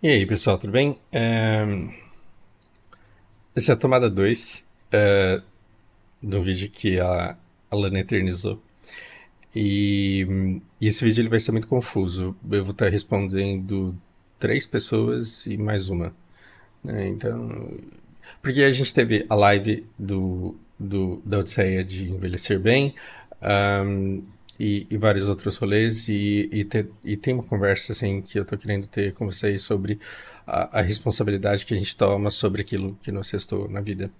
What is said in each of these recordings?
E aí, pessoal, tudo bem? Um, é, essa é a tomada 2 é, do vídeo que a, a Lana eternizou. E, e, esse vídeo ele vai ser muito confuso. Eu vou estar respondendo três pessoas e mais uma. Né? Então, porque a gente teve a live do, do, da Odisseia de Envelhecer Bem, um, e, e vários outros rolês. E, e, te, e, tem uma conversa assim que eu tô querendo ter com vocês sobre a, a responsabilidade que a gente toma sobre aquilo que nos restou na vida.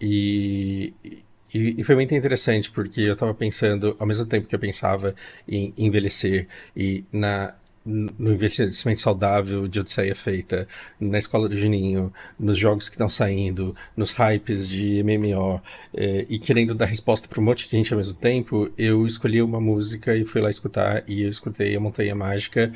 E, e, e, foi muito interessante, porque eu estava pensando, ao mesmo tempo que eu pensava em envelhecer e na no investimento saudável de Odisseia feita, na escola do Juninho, nos jogos que estão saindo, nos hypes de MMO, eh, e querendo dar resposta para um monte de gente ao mesmo tempo, eu escolhi uma música e fui lá escutar, e eu escutei a Montanha Mágica.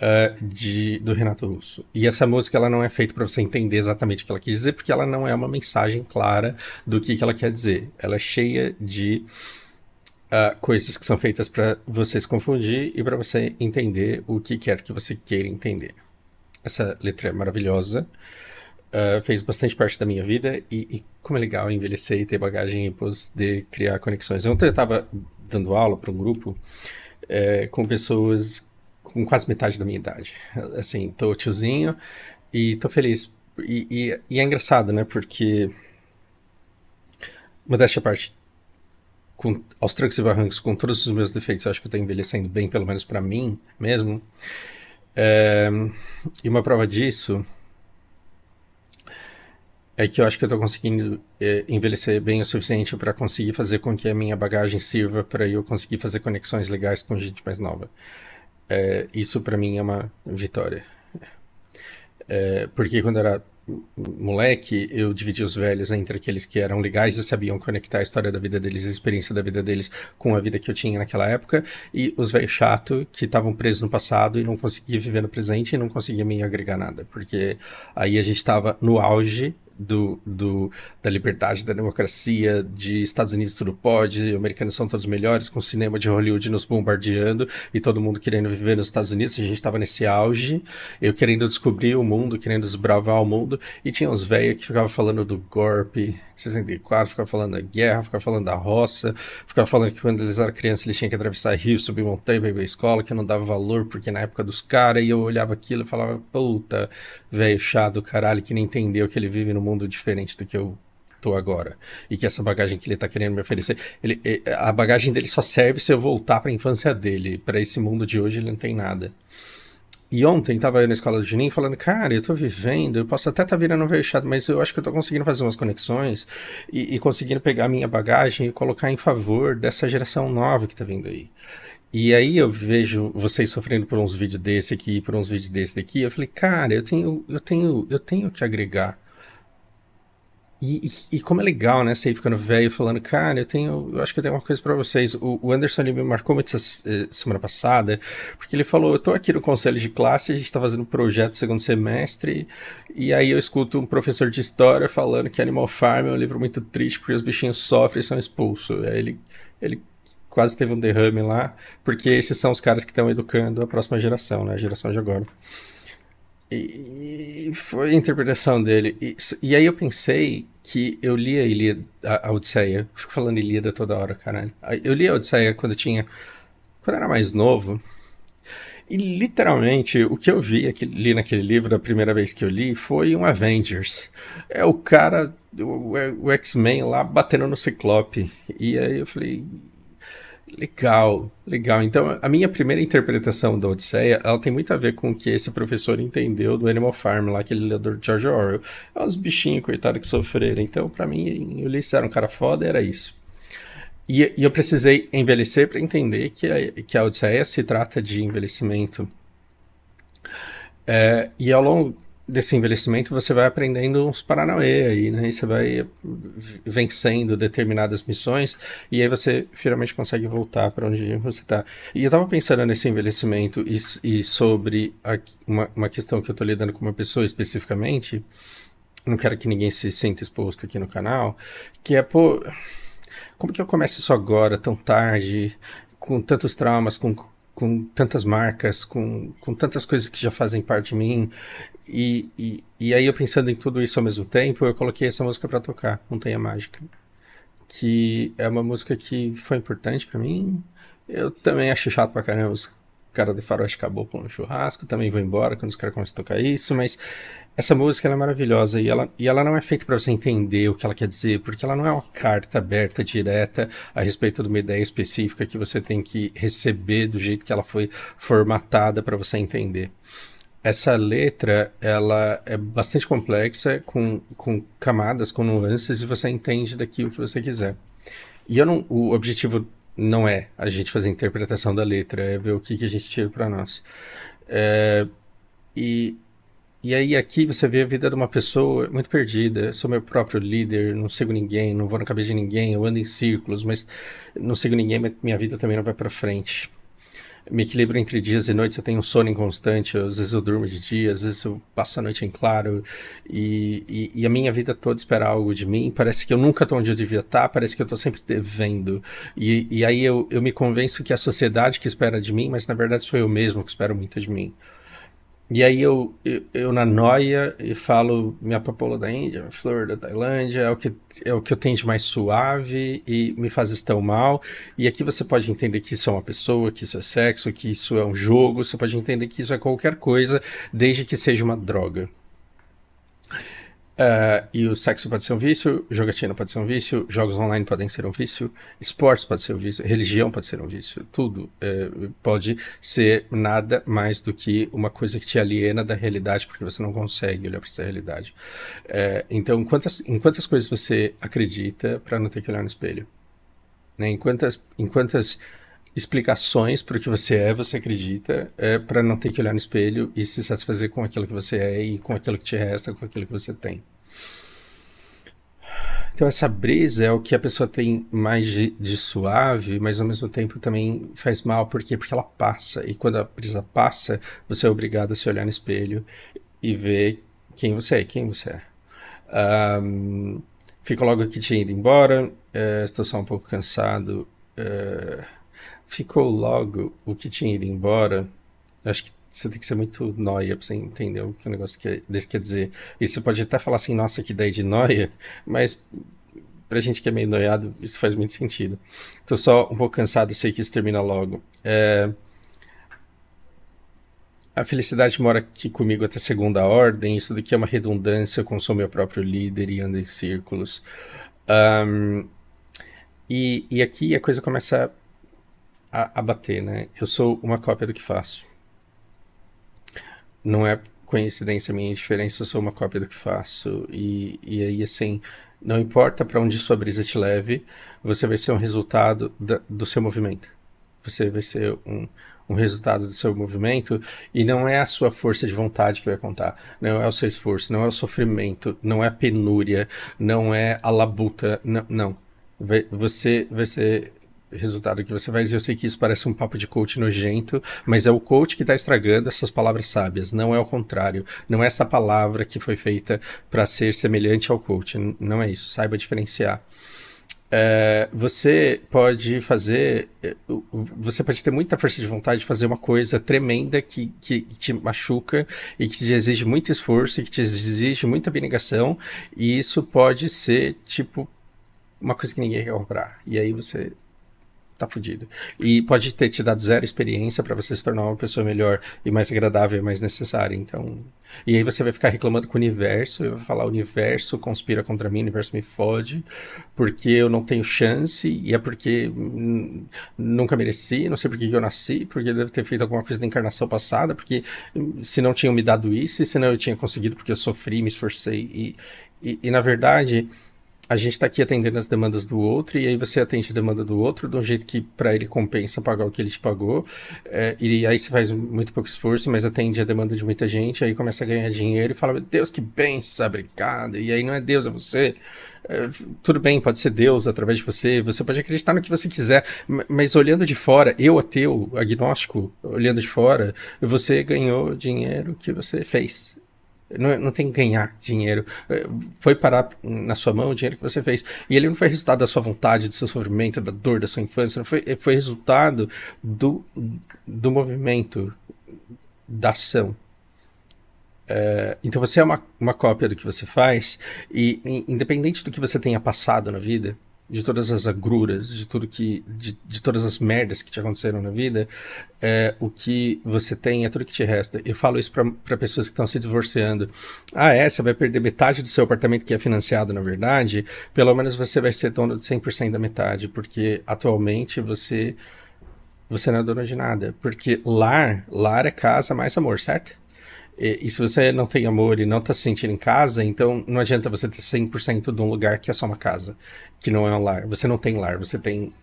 Uh, de, do Renato Russo. E essa música ela não é feita para você entender exatamente o que ela quis dizer, porque ela não é uma mensagem clara do que, que ela quer dizer. Ela é cheia de uh, coisas que são feitas para vocês confundir e para você entender o que quer que você queira entender. Essa letra é maravilhosa, uh, fez bastante parte da minha vida e, e, como é legal envelhecer e ter bagagem e poder criar conexões. Ontem eu estava dando aula para um grupo é, com pessoas com quase metade da minha idade. Assim, tô tiozinho e tô feliz. E, e, e é engraçado, né? Porque modéstia à parte, com, aos trancos e barrancos, com todos os meus defeitos, acho que eu tô envelhecendo bem, pelo menos para mim mesmo. É, e uma prova disso é que eu acho que eu tô conseguindo é, envelhecer bem o suficiente para conseguir fazer com que a minha bagagem sirva para eu conseguir fazer conexões legais com gente mais nova. É, isso para mim é uma vitória. É, porque quando eu era moleque, eu dividi os velhos entre aqueles que eram legais e sabiam conectar a história da vida deles, a experiência da vida deles com a vida que eu tinha naquela época, e os velhos chato que estavam presos no passado e não conseguia viver no presente e não conseguia me agregar nada, porque aí a gente estava no auge do, do, da liberdade, da democracia, de Estados Unidos tudo pode, americanos são todos melhores, com o cinema de Hollywood nos bombardeando e todo mundo querendo viver nos Estados Unidos. A gente estava nesse auge, eu querendo descobrir o mundo, querendo desbravar o mundo, e tinha uns velhos que ficavam falando do golpe 64, ficava falando da guerra, ficava falando da roça, ficava falando que quando eles eram crianças eles tinham que atravessar rios, subir montanha, beber escola, que não dava valor porque na época dos caras, e eu olhava aquilo e falava, puta, velho chato, caralho, que nem entendeu que ele vive no mundo diferente do que eu tô agora. E que essa bagagem que ele tá querendo me oferecer, ele, a bagagem dele só serve se eu voltar para a infância dele. Para esse mundo de hoje ele não tem nada. E ontem tava eu na escola do Juninho falando, cara, eu tô vivendo, eu posso até tá virando fechado, mas eu acho que eu tô conseguindo fazer umas conexões e, e conseguindo pegar a minha bagagem e colocar em favor dessa geração nova que tá vindo aí. E aí eu vejo vocês sofrendo por uns vídeos desse aqui, por uns vídeos desse daqui, eu falei, cara, eu tenho, eu tenho, eu tenho que agregar e, e, como é legal, né? Você ir ficando velho falando, cara, eu tenho. Eu acho que eu tenho uma coisa para vocês. O, o, Anderson ele me marcou muito essa eh, semana passada, porque ele falou: Eu tô aqui no conselho de classe, a gente tá fazendo um projeto segundo semestre, e aí eu escuto um professor de história falando que Animal Farm é um livro muito triste, porque os bichinhos sofrem e são expulsos. Aí ele, ele quase teve um derrame lá, porque esses são os caras que estão educando a próxima geração, né? A geração de agora. E, e foi a interpretação dele. E, e, aí eu pensei que eu li a Ilíada, a, a Odisseia. Fico falando Ilíada toda hora, caralho. Eu li a Odisseia quando eu tinha. Quando eu era mais novo. E literalmente o que eu vi aquele, li naquele livro da primeira vez que eu li foi um Avengers. É o cara, o, é o X-Men lá batendo no Ciclope. E aí eu falei, Legal, legal. Então, a minha primeira interpretação da Odisseia, ela tem muito a ver com o que esse professor entendeu do Animal Farm, lá aquele leu do George Orwell. É uns bichinhos, coitados, que sofreram. Então, para mim, Ulisses era um cara foda, era isso. E, e eu precisei envelhecer para entender que a, que a Odisseia se trata de envelhecimento. É, e ao longo desse envelhecimento você vai aprendendo uns paranauê aí, né? E você vai vencendo determinadas missões e aí você finalmente consegue voltar para onde você está. E eu estava pensando nesse envelhecimento e, e sobre a, uma, uma questão que eu estou lidando com uma pessoa especificamente, não quero que ninguém se sinta exposto aqui no canal, que é, pô, como que eu começo isso agora, tão tarde, com tantos traumas, com com tantas marcas, com, com tantas coisas que já fazem parte de mim. E, e, e aí eu pensando em tudo isso ao mesmo tempo, eu coloquei essa música para tocar, Montanha Mágica. Que é uma música que foi importante para mim. Eu também acho chato pra caramba os caras de faroeste acabou com o churrasco, também vou embora quando os caras começam a tocar isso, mas essa música é maravilhosa e ela, e ela não é feita para você entender o que ela quer dizer, porque ela não é uma carta aberta, direta, a respeito de uma ideia específica que você tem que receber do jeito que ela foi formatada para você entender. Essa letra, ela é bastante complexa, com, com camadas, com nuances, e você entende daqui o que você quiser. E eu não, o objetivo não é a gente fazer a interpretação da letra, é ver o que, que a gente tira para nós. É, e e aí aqui você vê a vida de uma pessoa muito perdida. Sou meu próprio líder, não sigo ninguém, não vou na cabeça de ninguém, eu ando em círculos, mas não sigo ninguém, minha vida também não vai para frente. Me equilibro entre dias e noites, eu tenho um sono inconstante, às vezes eu durmo de dia, às vezes eu passo a noite em claro, e, e, e a minha vida toda espera algo de mim. Parece que eu nunca estou onde eu devia estar, tá, parece que eu estou sempre devendo. E, e aí eu, eu me convenço que é a sociedade que espera de mim, mas na verdade sou eu mesmo que espero muito de mim. E aí eu, eu, eu, na noia e falo minha papoula da Índia, minha flor da Tailândia, é o, que, é o que eu tenho de mais suave e me fazes tão mal. E aqui você pode entender que isso é uma pessoa, que isso é sexo, que isso é um jogo, você pode entender que isso é qualquer coisa, desde que seja uma droga. Uh, e o sexo pode ser um vício, jogatina pode ser um vício, jogos online podem ser um vício, esportes pode ser um vício, religião pode ser um vício, tudo uh, pode ser nada mais do que uma coisa que te aliena da realidade, porque você não consegue olhar para essa realidade. Uh, então, quantas, em quantas coisas você acredita para não ter que olhar no espelho? Né? Em quantas, em quantas explicações para o que você é, você acredita, é para não ter que olhar no espelho e se satisfazer com aquilo que você é e com aquilo que te resta, com aquilo que você tem. Então essa brisa é o que a pessoa tem mais de, de, suave, mas ao mesmo tempo também faz mal, por quê? Porque ela passa, e quando a brisa passa, você é obrigado a se olhar no espelho e ver quem você é, quem você é. Um, fico logo aqui te indo embora, uh, estou só um pouco cansado. Uh, ficou logo o que tinha ido embora, acho que você tem que ser muito noia pra você entender o que o negócio quer, quer dizer. E você pode até falar assim, nossa, que ideia de noia, mas pra gente que é meio noiado, isso faz muito sentido. Tô só um pouco cansado, sei que isso termina logo. É... A felicidade mora aqui comigo até segunda ordem, isso daqui é uma redundância, eu consumo meu próprio líder e ando em círculos. Um... E, e aqui a coisa começa a, a bater, né? Eu sou uma cópia do que faço. Não é coincidência minha indiferença, eu sou uma cópia do que faço. E, e aí, assim, não importa para onde sua brisa te leve, você vai ser um resultado da, do seu movimento. Você vai ser um, um resultado do seu movimento e não é a sua força de vontade que vai contar, não é o seu esforço, não é o sofrimento, não é a penúria, não é a labuta, não. não. Vai, você vai ser resultado que você vai dizer, eu sei que isso parece um papo de coach nojento, mas é o coach que está estragando essas palavras sábias, não é o contrário, não é essa palavra que foi feita para ser semelhante ao coach, não é isso, saiba diferenciar. É, você pode fazer, é, você pode ter muita força de vontade de fazer uma coisa tremenda que, que te machuca e que te exige muito esforço e que te exige muita abnegação, e isso pode ser tipo uma coisa que ninguém quer comprar. E aí você tá fudido. E pode ter te dado zero experiência para você se tornar uma pessoa melhor e mais agradável e mais necessária. Então. E aí você vai ficar reclamando com o universo, e vai falar: o universo conspira contra mim, o universo me fode, porque eu não tenho chance, e é porque nunca mereci, não sei por que eu nasci, porque eu devo ter feito alguma coisa na encarnação passada, porque se não tinham me dado isso, e se não eu tinha conseguido, porque eu sofri, me esforcei. E, e, e na verdade a gente está aqui atendendo as demandas do outro, e aí você atende a demanda do outro de um jeito que para ele compensa pagar o que ele te pagou, é, e aí você faz muito pouco esforço, mas atende a demanda de muita gente, aí começa a ganhar dinheiro e fala: Meu Deus, que benção, obrigado, e aí não é Deus, é você. É, tudo bem, pode ser Deus através de você, você pode acreditar no que você quiser, mas olhando de fora, eu ateu, agnóstico, olhando de fora, você ganhou dinheiro que você fez. Não, não, tem que ganhar dinheiro. É, foi parar na sua mão o dinheiro que você fez. E ele não foi resultado da sua vontade, do seu sofrimento, da dor da sua infância. Não foi, foi resultado do, do movimento, da ação. Uh, então você é uma, uma cópia do que você faz, e, e independente do que você tenha passado na vida, de todas as agruras, de tudo que. de, de todas as merdas que te aconteceram na vida, é, o que você tem é tudo que te resta. Eu falo isso para pessoas que estão se divorciando. Ah, é? Você vai perder metade do seu apartamento que é financiado, na verdade. Pelo menos você vai ser dono de 100% da metade, porque atualmente você. Você não é dono de nada. Porque lar, lar é casa mais amor, certo? E, e, se você não tem amor e não tá se sentindo em casa, então não adianta você ter 100% de um lugar que é só uma casa, que não é um lar. Você não tem lar, você tem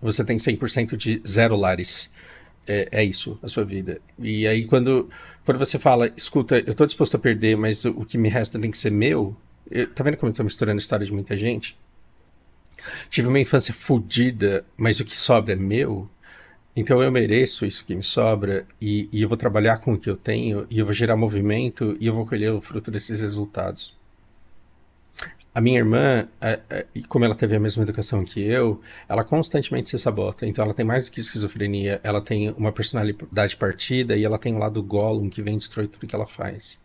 você tem 100% de zero lares. É, é, isso, a sua vida. E aí quando, quando você fala, escuta, eu tô disposto a perder, mas o, o que me resta tem que ser meu, eu, tá vendo como eu tô misturando a história de muita gente? Tive uma infância fodida, mas o que sobra é meu. Então eu mereço isso que me sobra e, e eu vou trabalhar com o que eu tenho e eu vou gerar movimento e eu vou colher o fruto desses resultados. A minha irmã, e como ela teve a mesma educação que eu, ela constantemente se sabota. Então ela tem mais do que esquizofrenia, ela tem uma personalidade partida e ela tem um lado Gollum que vem destruir tudo que ela faz.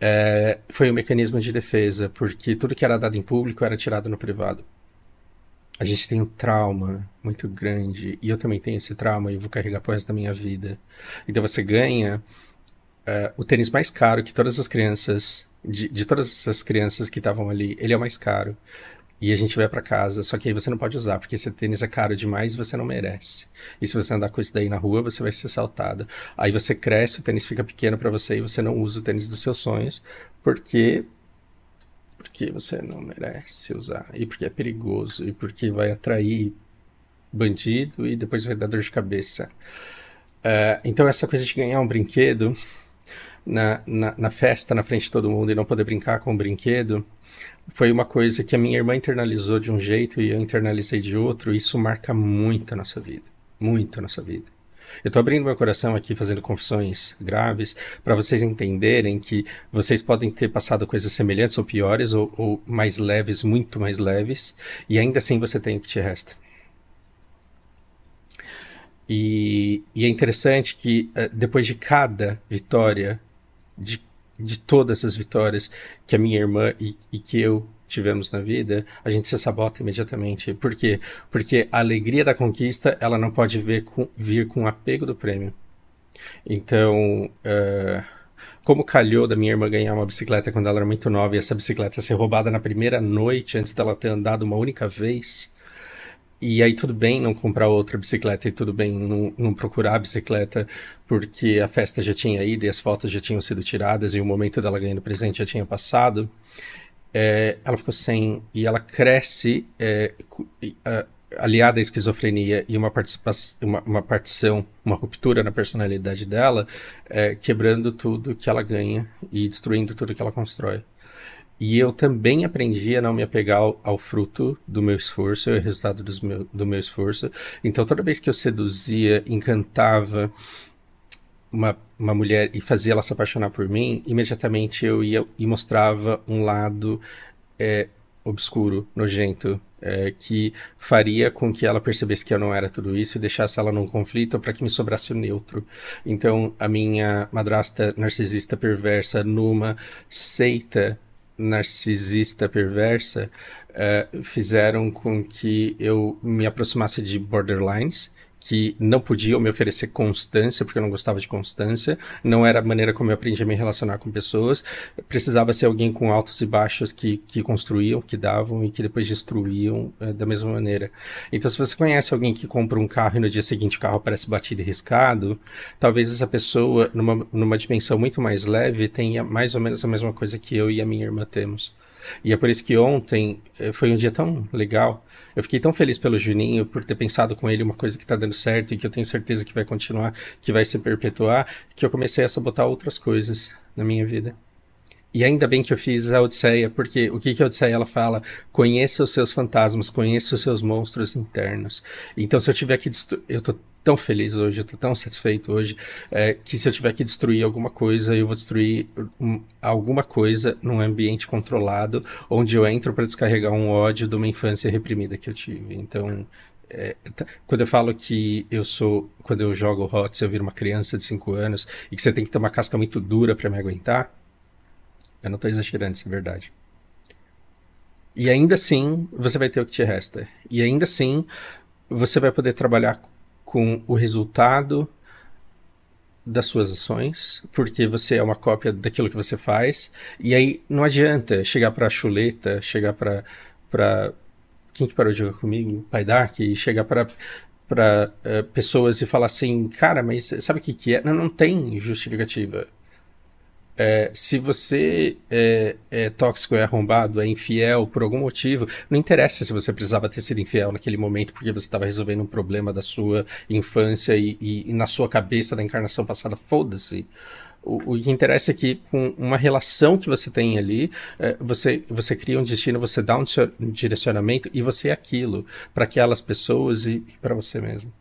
É, foi um mecanismo de defesa, porque tudo que era dado em público era tirado no privado a gente tem um trauma muito grande e eu também tenho esse trauma e vou carregar por resto da minha vida. Então você ganha uh, o tênis mais caro que todas as crianças, de, de todas essas crianças que estavam ali, ele é o mais caro. E a gente vai para casa, só que aí você não pode usar, porque esse tênis é caro demais e você não merece. E se você andar com isso daí na rua, você vai ser assaltado. Aí você cresce, o tênis fica pequeno para você e você não usa o tênis dos seus sonhos, porque porque você não merece usar, e porque é perigoso, e porque vai atrair bandido e depois vai dar dor de cabeça. Uh, então, essa coisa de ganhar um brinquedo na, na, na, festa, na frente de todo mundo, e não poder brincar com o um brinquedo, foi uma coisa que a minha irmã internalizou de um jeito e eu internalizei de outro, e isso marca muito a nossa vida. Muito a nossa vida. Eu estou abrindo meu coração aqui, fazendo confissões graves, para vocês entenderem que vocês podem ter passado coisas semelhantes ou piores, ou, ou mais leves, muito mais leves, e ainda assim você tem o que te resta. E, e, é interessante que eh, depois de cada vitória, de, de todas as vitórias que a minha irmã e, e que eu tivemos na vida, a gente se sabota imediatamente. Por quê? Porque a alegria da conquista, ela não pode vir com, vir com apego do prêmio. Então, uh, como calhou da minha irmã ganhar uma bicicleta quando ela era muito nova e essa bicicleta ser roubada na primeira noite antes dela ter andado uma única vez, e aí tudo bem não comprar outra bicicleta e tudo bem não, não, procurar a bicicleta porque a festa já tinha ido e as fotos já tinham sido tiradas e o momento dela ganhando presente já tinha passado é, ela ficou sem e ela cresce é, aliada à esquizofrenia e uma, uma, uma, partição, uma ruptura na personalidade dela, é, quebrando tudo que ela ganha e destruindo tudo que ela constrói. E eu também aprendi a não me apegar ao, ao fruto do meu esforço, ao resultado meu, do meu esforço. Então, toda vez que eu seduzia, encantava, uma, uma mulher e fazia ela se apaixonar por mim, imediatamente eu ia e mostrava um lado é, obscuro, nojento, é, que faria com que ela percebesse que eu não era tudo isso e deixasse ela num conflito para que me sobrasse o neutro. Então, a minha madrasta narcisista perversa numa seita narcisista perversa uh, fizeram com que eu me aproximasse de borderlines que não podia me oferecer constância, porque eu não gostava de constância, não era a maneira como eu aprendi a me relacionar com pessoas, precisava ser alguém com altos e baixos que, que construíam, que davam e que depois destruíam é, da mesma maneira. Então, se você conhece alguém que compra um carro e no dia seguinte o carro parece batido e riscado, talvez essa pessoa, numa, numa dimensão muito mais leve, tenha mais ou menos a mesma coisa que eu e a minha irmã temos. E é por isso que ontem eh, foi um dia tão legal. Eu fiquei tão feliz pelo Juninho por ter pensado com ele uma coisa que está dando certo e que eu tenho certeza que vai continuar, que vai se perpetuar, que eu comecei a sabotar outras coisas na minha vida. E ainda bem que eu fiz a Odisseia, porque o que, que a Odisseia ela fala? Conheça os seus fantasmas, conheça os seus monstros internos. Então, se eu tiver que. Eu tô tão feliz hoje, eu tô tão satisfeito hoje, é, que se eu tiver que destruir alguma coisa, eu vou destruir um, alguma coisa num ambiente controlado, onde eu entro para descarregar um ódio de uma infância reprimida que eu tive. Então, é, quando eu falo que eu sou, quando eu jogo HOTS, eu viro uma criança de 5 anos e que você tem que ter uma casca muito dura para me aguentar, eu não tô exagerando, isso é verdade. E ainda assim, você vai ter o que te resta. E ainda assim, você vai poder trabalhar com o resultado das suas ações, porque você é uma cópia daquilo que você faz. E aí não adianta chegar para a chuleta, chegar para para quem que parou de jogar comigo, Pai Dark, e chegar para para uh, eh, pessoas e falar assim, cara, mas sabe o que que é? Não, não tem justificativa. É, se você é, é, tóxico, é arrombado, é infiel por algum motivo, não interessa se você precisava ter sido infiel naquele momento porque você estava resolvendo um problema da sua infância e, e, e na sua cabeça da encarnação passada, foda-se. O, o, que interessa é que com uma relação que você tem ali, é, você, você cria um destino, você dá um, direcionamento e você é aquilo para aquelas pessoas e, e para você mesmo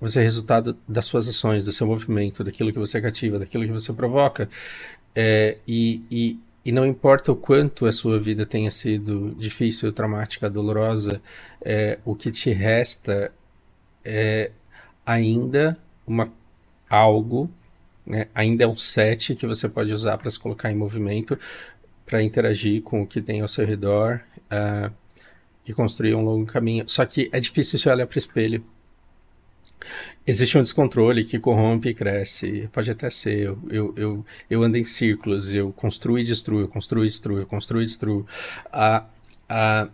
você é resultado das suas ações, do seu movimento, daquilo que você cativa, daquilo que você provoca. É, e, e, e, não importa o quanto a sua vida tenha sido difícil, traumática, dolorosa, é, o que te resta é ainda uma, algo, né? ainda é um set que você pode usar para se colocar em movimento, para interagir com o que tem ao seu redor uh, e construir um longo caminho. Só que é difícil você olhar para o espelho Existe um descontrole que corrompe e cresce. Pode até ser. Eu, eu, eu, eu ando em círculos, eu construo e destruo, eu construo e destruo, eu construo e destruo. A, a,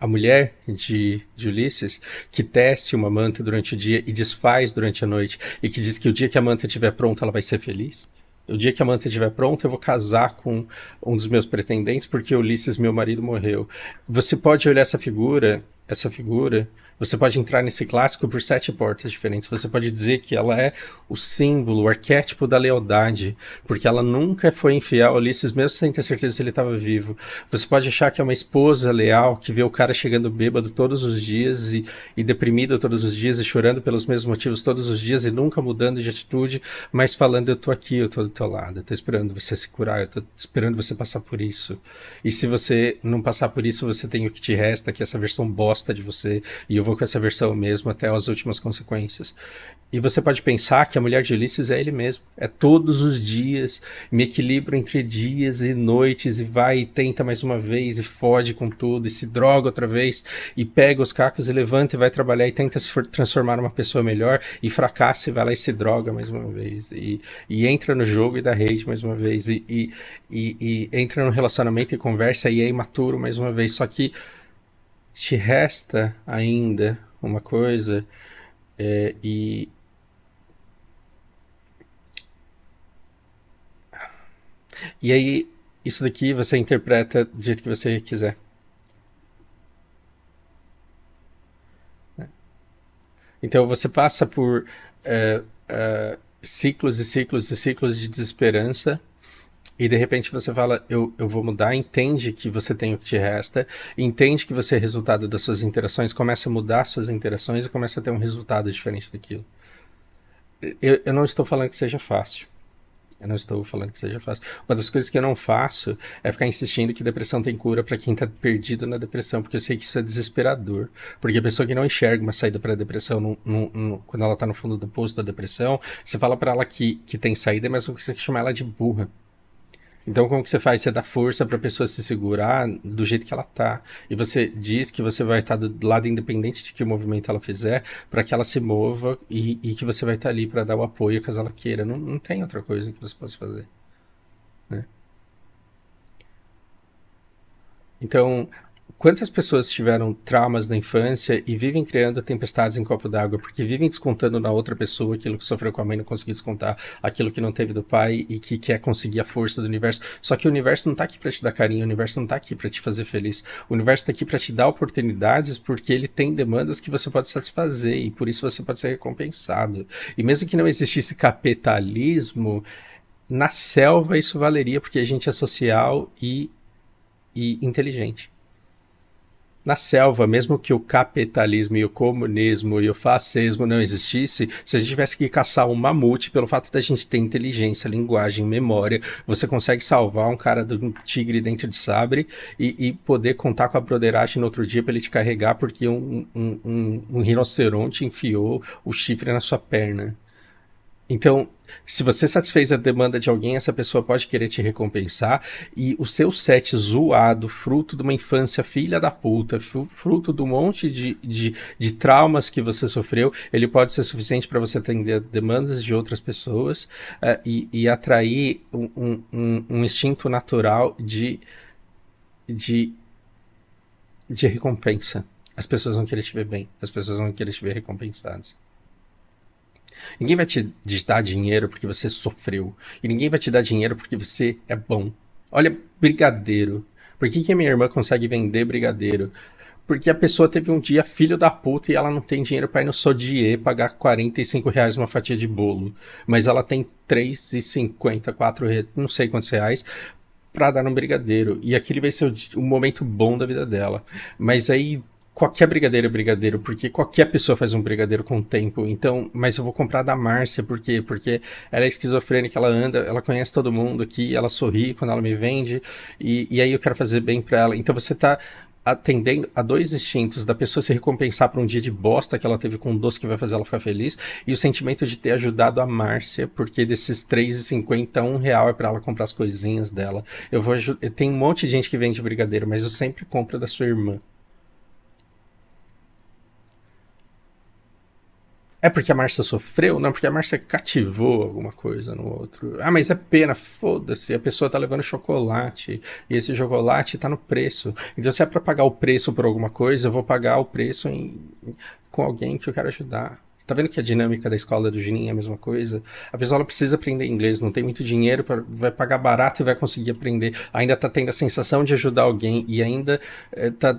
a mulher de, de, Ulisses, que tece uma manta durante o dia e desfaz durante a noite, e que diz que o dia que a manta estiver pronta, ela vai ser feliz. O dia que a manta estiver pronta, eu vou casar com um dos meus pretendentes, porque Ulisses, meu marido, morreu. Você pode olhar essa figura, essa figura, você pode entrar nesse clássico por sete portas diferentes. Você pode dizer que ela é o símbolo, o arquétipo da lealdade, porque ela nunca foi infiel a Ulisses, mesmo sem ter certeza se ele estava vivo. Você pode achar que é uma esposa leal, que vê o cara chegando bêbado todos os dias e, e deprimido todos os dias e chorando pelos mesmos motivos todos os dias e nunca mudando de atitude, mas falando: Eu tô aqui, eu tô do teu lado, eu tô esperando você se curar, eu tô esperando você passar por isso. E se você não passar por isso, você tem o que te resta, que é essa versão bosta de você e eu eu vou com essa versão mesmo até as últimas consequências. E você pode pensar que a mulher de Ulisses é ele mesmo. É todos os dias, me equilibro entre dias e noites, e vai e tenta mais uma vez, e foge com tudo, e se droga outra vez, e pega os cacos e levanta e vai trabalhar e tenta se transformar uma pessoa melhor, e fracassa e vai lá e se droga mais uma vez. E, e entra no jogo e dá rede mais uma vez. E, e, e, e entra no relacionamento e conversa e é imaturo mais uma vez. Só que te resta ainda uma coisa é, e e aí isso daqui você interpreta do jeito que você quiser. Então você passa por é, é, ciclos e ciclos e ciclos de desesperança e de repente você fala, eu, eu vou mudar, entende que você tem o que te resta, entende que você é resultado das suas interações, começa a mudar suas interações e começa a ter um resultado diferente daquilo. Eu, eu não estou falando que seja fácil. Eu não estou falando que seja fácil. Uma das coisas que eu não faço é ficar insistindo que depressão tem cura para quem está perdido na depressão, porque eu sei que isso é desesperador. Porque a pessoa que não enxerga uma saída para a depressão, no, no, no, quando ela está no fundo do poço da depressão, você fala para ela que, que tem saída, é mas você chamar ela de burra. Então, como que você faz? Você dá força para a pessoa se segurar do jeito que ela tá. E você diz que você vai estar tá do lado independente de que movimento ela fizer, para que ela se mova e, e que você vai estar tá ali para dar o apoio caso ela queira. Não, não tem outra coisa que você possa fazer. Né? Então, Quantas pessoas tiveram traumas na infância e vivem criando tempestades em copo d'água porque vivem descontando na outra pessoa aquilo que sofreu com a mãe não conseguiu descontar, aquilo que não teve do pai e que quer conseguir a força do universo. Só que o universo não tá aqui para te dar carinho, o universo não tá aqui para te fazer feliz. O universo tá aqui para te dar oportunidades porque ele tem demandas que você pode satisfazer e por isso você pode ser recompensado. E mesmo que não existisse capitalismo, na selva isso valeria porque a gente é social e, e inteligente na selva, mesmo que o capitalismo e o comunismo e o fascismo não existisse, se a gente tivesse que caçar um mamute, pelo fato da gente ter inteligência, linguagem, memória, você consegue salvar um cara do tigre dentro de sabre e, e poder contar com a broderagem no outro dia para ele te carregar porque um, um, um, um rinoceronte enfiou o chifre na sua perna. Então, se você satisfez a demanda de alguém, essa pessoa pode querer te recompensar. E o seu set zoado, fruto de uma infância filha da puta, fruto de um monte de, de, de traumas que você sofreu, ele pode ser suficiente para você atender demandas de outras pessoas uh, e, e, atrair um, um, um instinto natural de, de, de recompensa. As pessoas vão querer te ver bem, as pessoas vão querer te ver recompensadas. Ninguém vai te dar dinheiro porque você sofreu. E ninguém vai te dar dinheiro porque você é bom. Olha, brigadeiro. Por que, que a minha irmã consegue vender brigadeiro? Porque a pessoa teve um dia filho da puta e ela não tem dinheiro para ir no Sodier pagar 45 reais uma fatia de bolo. Mas ela tem 3,50, 4, não sei quantos reais para dar um brigadeiro. E aquele vai ser o, o momento bom da vida dela. Mas aí qualquer brigadeiro é brigadeiro, porque qualquer pessoa faz um brigadeiro com o tempo. Então, mas eu vou comprar da Márcia, por quê? Porque ela é esquizofrênica, ela anda, ela conhece todo mundo aqui, ela sorri quando ela me vende, e, e aí eu quero fazer bem para ela. Então você tá atendendo a dois instintos da pessoa se recompensar por um dia de bosta que ela teve com um doce que vai fazer ela ficar feliz e o sentimento de ter ajudado a Márcia porque desses R$3,50, um real é para ela comprar as coisinhas dela eu vou tem um monte de gente que vende brigadeiro mas eu sempre compro da sua irmã É porque a Márcia sofreu? Não, porque a Márcia cativou alguma coisa no outro. Ah, mas é pena, foda-se. A pessoa tá levando chocolate e esse chocolate tá no preço. Então, se é pra pagar o preço por alguma coisa, eu vou pagar o preço em, com alguém que eu quero ajudar. Tá vendo que a dinâmica da escola do Juninho é a mesma coisa? A pessoa precisa aprender inglês, não tem muito dinheiro, pra, vai pagar barato e vai conseguir aprender. Ainda tá tendo a sensação de ajudar alguém e ainda é, tá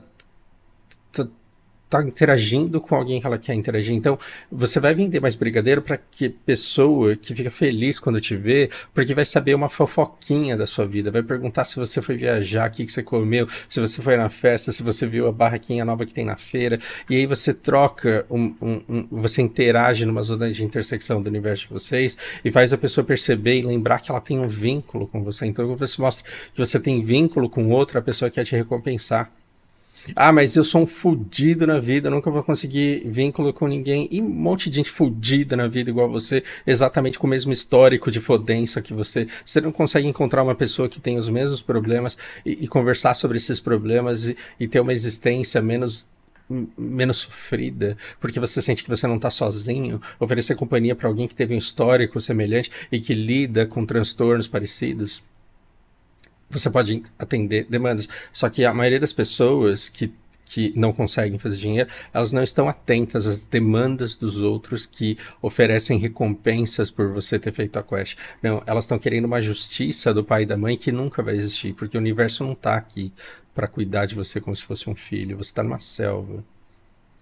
Tá interagindo com alguém que ela quer interagir. Então, você vai vender mais brigadeiro para que pessoa que fica feliz quando te vê, porque vai saber uma fofoquinha da sua vida, vai perguntar se você foi viajar, o que, que você comeu, se você foi na festa, se você viu a barraquinha nova que tem na feira. E aí você troca, um, um, um, você interage numa zona de intersecção do universo de vocês e faz a pessoa perceber e lembrar que ela tem um vínculo com você. Então, quando você mostra que você tem vínculo com outra, a pessoa quer te recompensar. Ah, mas eu sou um fudido na vida, nunca vou conseguir vínculo com ninguém. E um monte de gente fudida na vida igual você, exatamente com o mesmo histórico de fodença que você. Você não consegue encontrar uma pessoa que tem os mesmos problemas e, e conversar sobre esses problemas e, e ter uma existência menos menos sofrida, porque você sente que você não está sozinho, oferecer companhia para alguém que teve um histórico semelhante e que lida com transtornos parecidos você pode atender demandas. Só que a maioria das pessoas que, que não conseguem fazer dinheiro, elas não estão atentas às demandas dos outros que oferecem recompensas por você ter feito a quest. Não, elas estão querendo uma justiça do pai e da mãe que nunca vai existir, porque o universo não está aqui para cuidar de você como se fosse um filho. Você está numa selva.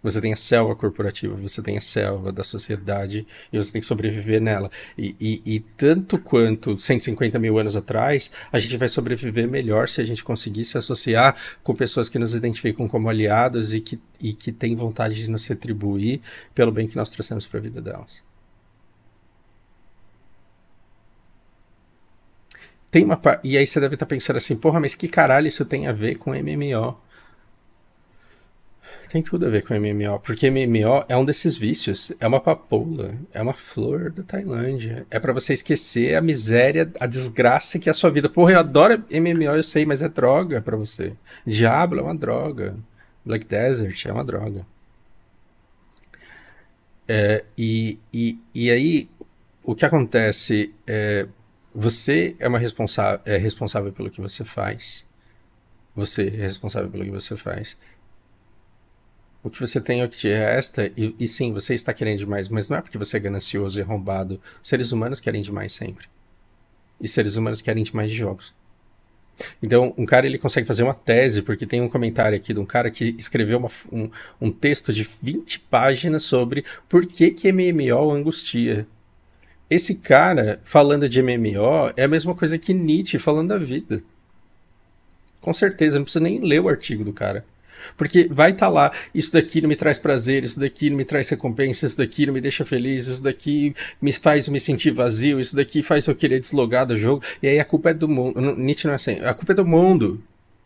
Você tem a selva corporativa, você tem a selva da sociedade e você tem que sobreviver nela. E, e, e tanto quanto 150 mil anos atrás, a gente vai sobreviver melhor se a gente conseguir se associar com pessoas que nos identificam como aliados e que, e que têm vontade de nos retribuir pelo bem que nós trouxemos para a vida delas. Tem uma. E aí você deve estar tá pensando assim, porra, mas que caralho isso tem a ver com MMO? tem tudo a ver com MMO, porque MMO é um desses vícios, é uma papoula, é uma flor da Tailândia. É para você esquecer a miséria, a desgraça que é a sua vida. Porra, eu adoro MMO, eu sei, mas é droga para você. Diablo é uma droga. Black Desert é uma droga. É, e, e, e aí, o que acontece é. Você é, uma responsa é responsável pelo que você faz. Você é responsável pelo que você faz o que você tem é o que te resta, e, e, sim, você está querendo demais, mas não é porque você é ganancioso e arrombado. Seres humanos querem demais sempre. E seres humanos querem demais de jogos. Então, um cara ele consegue fazer uma tese, porque tem um comentário aqui de um cara que escreveu uma, um, um texto de 20 páginas sobre por que, que MMO angustia. Esse cara falando de MMO é a mesma coisa que Nietzsche falando da vida. Com certeza, não precisa nem ler o artigo do cara. Porque vai estar tá lá, isso daqui não me traz prazer, isso daqui não me traz recompensa, isso daqui não me deixa feliz, isso daqui me faz me sentir vazio, isso daqui faz eu querer deslogar do jogo. E aí a culpa é do mundo. Nietzsche não é assim, a culpa é do mundo.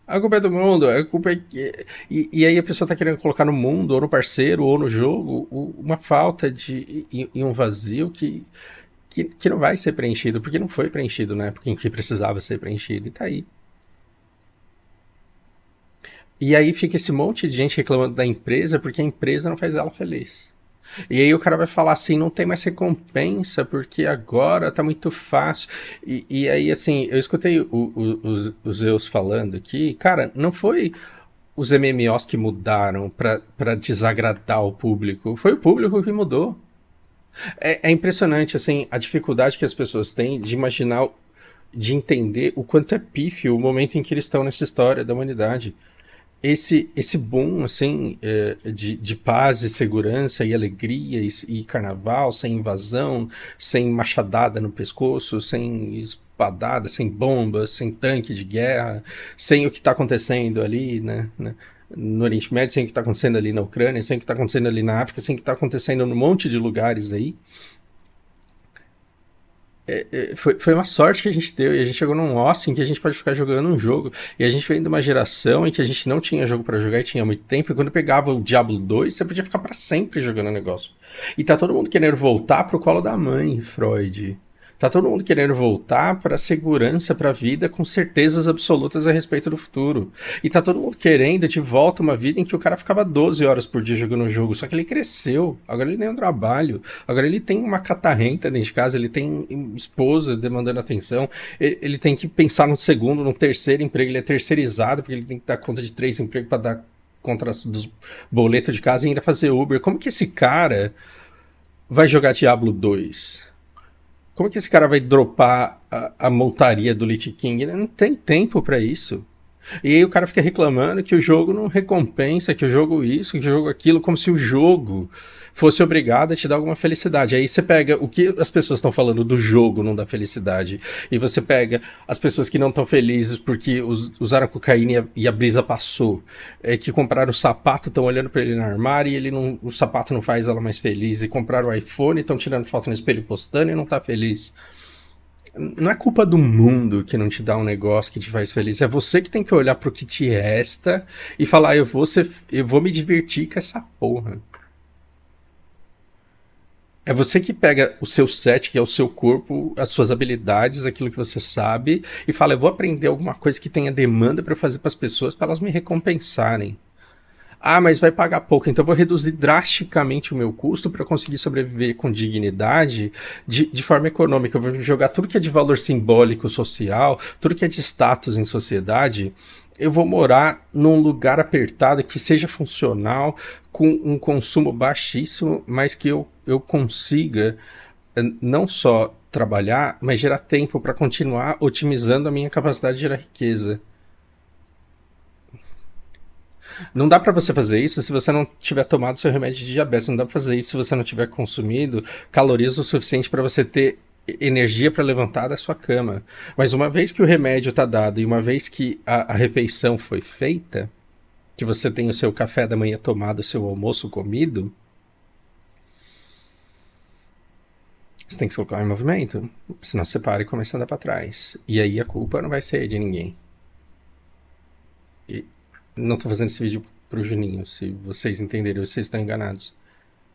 A culpa é do mundo, a culpa é que... E, e, aí a pessoa tá querendo colocar no mundo, ou no parceiro, ou no jogo, uma falta de... e, um vazio que, que, que não vai ser preenchido, porque não foi preenchido na época em que precisava ser preenchido, e tá aí. E aí fica esse monte de gente reclamando da empresa porque a empresa não faz ela feliz. E aí o cara vai falar assim, não tem mais recompensa, porque agora tá muito fácil. E, e aí, assim, eu escutei o, o, os, os Zeus falando que, cara, não foi os MMOs que mudaram para desagradar o público, foi o público que mudou. É, é impressionante, assim, a dificuldade que as pessoas têm de imaginar, de entender o quanto é pífio o momento em que eles estão nessa história da humanidade esse esse bom assim é, de, de paz e segurança e alegria e, e, carnaval sem invasão sem machadada no pescoço sem espadada sem bomba sem tanque de guerra sem o que está acontecendo ali né, né, no Oriente Médio sem o que está acontecendo ali na Ucrânia sem o que está acontecendo ali na África sem o que está acontecendo num monte de lugares aí é, é, foi, foi uma sorte que a gente deu e a gente chegou num ócio que a gente pode ficar jogando um jogo. E a gente veio de uma geração em que a gente não tinha jogo para jogar e tinha muito tempo. E quando pegava o Diablo 2, você podia ficar para sempre jogando o negócio. E tá todo mundo querendo voltar pro colo da mãe, Freud. Tá todo mundo querendo voltar para a segurança, para a vida, com certezas absolutas a respeito do futuro. E tá todo mundo querendo de volta uma vida em que o cara ficava 12 horas por dia jogando o jogo, só que ele cresceu, agora ele tem um trabalho, agora ele tem uma catarrenta dentro de casa, ele tem esposa demandando atenção, ele, ele tem que pensar no segundo, no terceiro emprego, ele é terceirizado porque ele tem que dar conta de três empregos para dar contra dos boletos de casa e ainda fazer Uber. Como que esse cara vai jogar Diablo 2? Como que esse cara vai dropar a, a montaria do Lich King? Ele né? não tem tempo para isso. E aí o cara fica reclamando que o jogo não recompensa, que o jogo isso, que o jogo aquilo, como se o jogo fosse obrigada a te dar alguma felicidade. Aí você pega o que as pessoas estão falando do jogo, não da felicidade, e você pega as pessoas que não estão felizes porque us usaram cocaína e a, e a, brisa passou, é, que compraram o sapato, estão olhando para ele no armário e ele não, o sapato não faz ela mais feliz, e compraram o iPhone, estão tirando foto no espelho postando e não tá feliz não é culpa do mundo que não te dá um negócio que te faz feliz, é você que tem que olhar pro que te resta e falar, eu vou ser, eu vou me divertir com essa porra. É você que pega o seu set, que é o seu corpo, as suas habilidades, aquilo que você sabe, e fala: eu vou aprender alguma coisa que tenha demanda para fazer para as pessoas, para elas me recompensarem. Ah, mas vai pagar pouco, então eu vou reduzir drasticamente o meu custo para conseguir sobreviver com dignidade de, de forma econômica. Eu vou jogar tudo que é de valor simbólico, social, tudo que é de status em sociedade. Eu vou morar num lugar apertado que seja funcional, com um consumo baixíssimo, mas que eu eu consiga eh, não só trabalhar, mas gerar tempo para continuar otimizando a minha capacidade de gerar riqueza. Não dá para você fazer isso se você não tiver tomado seu remédio de diabetes. Não dá para fazer isso se você não tiver consumido calorias o suficiente para você ter energia para levantar da sua cama. Mas uma vez que o remédio está dado e uma vez que a, a, refeição foi feita, que você tem o seu café da manhã tomado, o seu almoço comido, Você tem que se colocar em movimento, senão você para e começa a andar para trás. E aí a culpa não vai ser de ninguém. E não estou fazendo esse vídeo pro Juninho, se vocês entenderem, vocês estão enganados.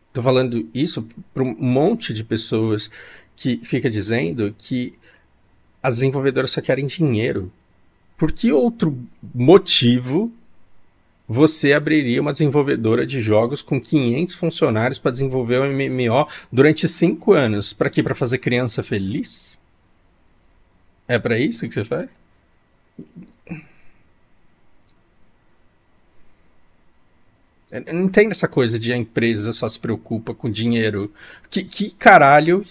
Estou falando isso para um monte de pessoas que fica dizendo que as desenvolvedoras só querem dinheiro. Por que outro motivo você abriria uma desenvolvedora de jogos com 500 funcionários para desenvolver o um MMO durante 5 anos. Para quê? Para fazer criança feliz? É para isso que você faz? Eu é, é, não tem essa coisa de a empresa só se preocupa com dinheiro. Que, que caralho.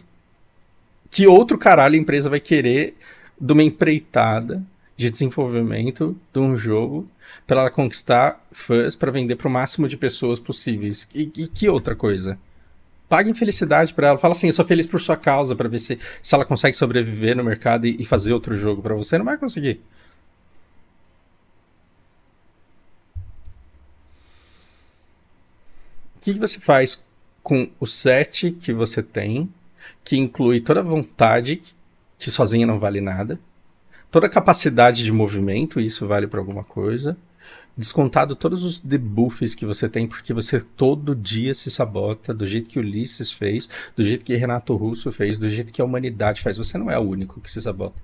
Que outro caralho a empresa vai querer de uma empreitada de desenvolvimento de um jogo para ela conquistar fãs para vender para o máximo de pessoas possíveis. E, e que outra coisa? Paguem felicidade para ela. Fala assim, eu sou feliz por sua causa, para ver se, se ela consegue sobreviver no mercado e, e fazer outro jogo para você. Não vai conseguir. O que, que você faz com o set que você tem, que inclui toda a vontade, que sozinha não vale nada? toda a capacidade de movimento, isso vale para alguma coisa. Descontado todos os debuffs que você tem, porque você todo dia se sabota, do jeito que Ulisses fez, do jeito que Renato Russo fez, do jeito que a humanidade faz. Você não é o único que se sabota.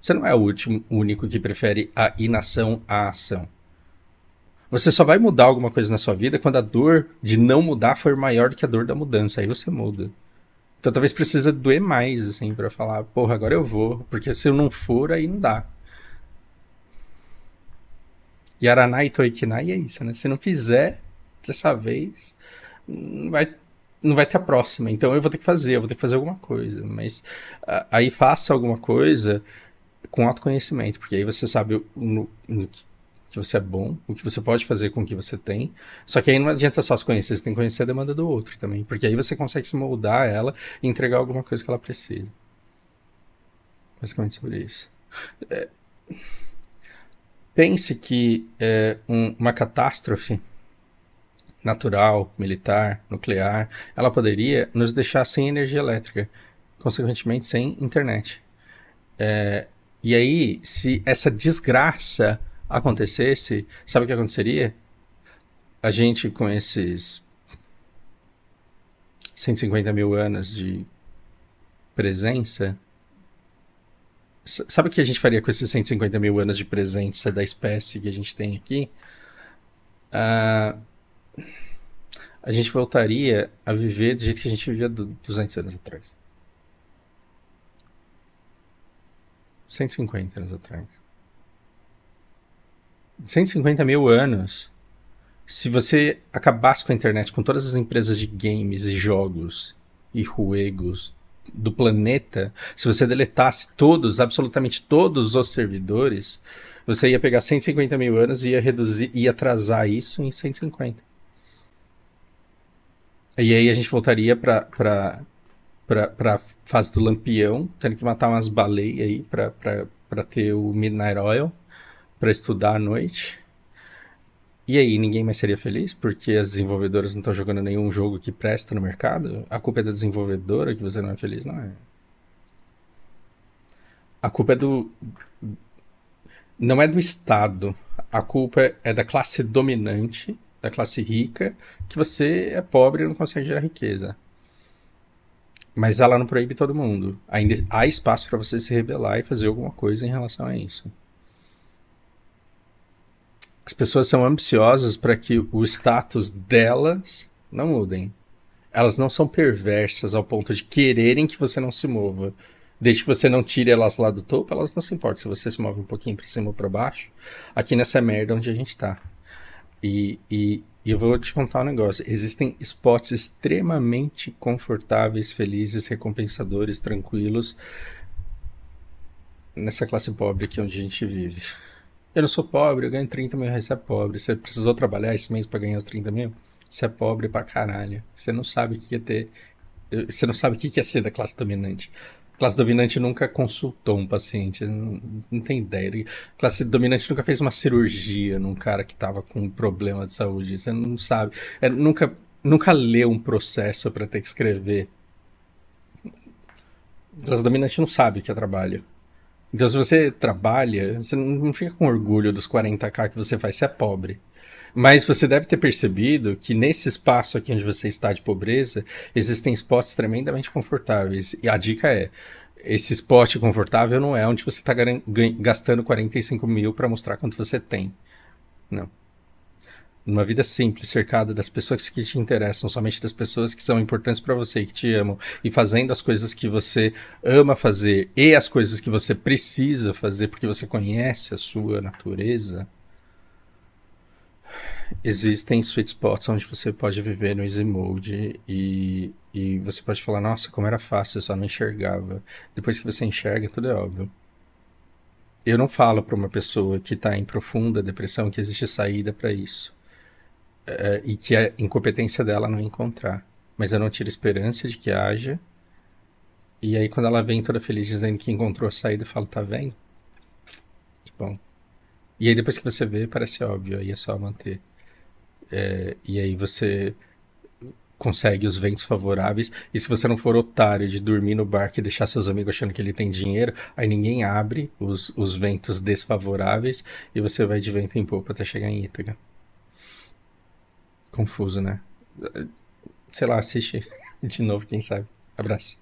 Você não é o último, único que prefere a inação à ação. Você só vai mudar alguma coisa na sua vida quando a dor de não mudar for maior do que a dor da mudança. Aí você muda. Então talvez precisa doer mais, assim, para falar, porra, agora eu vou. Porque se eu não for, aí não dá. Yaranai Toikinai é isso, né? Se não fizer dessa vez, não vai, não vai ter a próxima. Então eu vou ter que fazer, eu vou ter que fazer alguma coisa. Mas aí faça alguma coisa com autoconhecimento, porque aí você sabe no, no, que você é bom, o que você pode fazer com o que você tem. Só que aí não adianta só se conhecer, você tem que conhecer a demanda do outro também, porque aí você consegue se moldar ela e entregar alguma coisa que ela precisa. Basicamente sobre isso. É... Pense que é, um, uma catástrofe natural, militar, nuclear, ela poderia nos deixar sem energia elétrica, consequentemente sem internet. É, e aí, se essa desgraça acontecesse, sabe o que aconteceria? A gente com esses 150 mil anos de presença. Sabe o que a gente faria com esses 150 mil anos de presença da espécie que a gente tem aqui? Uh, a gente voltaria a viver do jeito que a gente vivia 200 anos atrás. 150 anos atrás. 150 mil anos, se você acabasse com a internet, com todas as empresas de games e jogos e ruegos do planeta, se você deletasse todos, absolutamente todos os servidores, você ia pegar 150 mil anos e ia reduzir, ia atrasar isso em 150. E aí a gente voltaria para pra, pra, para fase do lampião, tendo que matar umas baleias aí para ter o Midnight Oil para estudar à noite. E aí, ninguém mais seria feliz porque as desenvolvedoras não estão jogando nenhum jogo que presta no mercado? A culpa é da desenvolvedora que você não é feliz, não é? A culpa é do. Não é do Estado. A culpa é da classe dominante, da classe rica, que você é pobre e não consegue gerar riqueza. Mas ela não proíbe todo mundo. Ainda há espaço para você se rebelar e fazer alguma coisa em relação a isso. As pessoas são ambiciosas para que o status delas não mudem. Elas não são perversas ao ponto de quererem que você não se mova. Desde que você não tire elas lá do topo, elas não se importam se você se move um pouquinho para cima ou para baixo. Aqui nessa merda onde a gente está. E, e, e eu vou te contar um negócio. Existem spots extremamente confortáveis, felizes, recompensadores, tranquilos nessa classe pobre aqui onde a gente vive. Eu não sou pobre, eu ganho 30 mil reais, você é pobre. Você precisou trabalhar esse mês para ganhar os 30 mil? Você é pobre pra caralho. Você não sabe o que ia é ter. Você não sabe o que ia é ser da classe dominante. A classe dominante nunca consultou um paciente, não, não tem ideia. A classe dominante nunca fez uma cirurgia num cara que tava com um problema de saúde. Você não sabe. É, nunca, nunca leu um processo para ter que escrever. A classe dominante não sabe o que é trabalho. Então, se você trabalha, você não fica com orgulho dos 40k que você faz, você é pobre. Mas você deve ter percebido que nesse espaço aqui onde você está de pobreza, existem spots tremendamente confortáveis. E a dica é: esse spot confortável não é onde você está gastando 45 mil para mostrar quanto você tem. Não numa vida simples, cercada das pessoas que te interessam, somente das pessoas que são importantes para você, que te amam, e fazendo as coisas que você ama fazer e as coisas que você precisa fazer porque você conhece a sua natureza, existem sweet spots onde você pode viver no easy mode e, e você pode falar, nossa, como era fácil, eu só não enxergava. Depois que você enxerga, tudo é óbvio. Eu não falo para uma pessoa que está em profunda depressão que existe saída para isso uh, e que é incompetência dela não encontrar. Mas eu não tiro esperança de que haja. E aí quando ela vem toda feliz dizendo que encontrou a saída, eu falo, tá vendo? Que tipo, bom. E aí depois que você vê, parece óbvio, aí é só manter. É, e aí você consegue os ventos favoráveis. E se você não for otário de dormir no barco e deixar seus amigos achando que ele tem dinheiro, aí ninguém abre os, os ventos desfavoráveis e você vai de vento em popa até chegar em Ítaca. Confuso, né? Sei lá, assiste de novo, quem sabe. Abraço.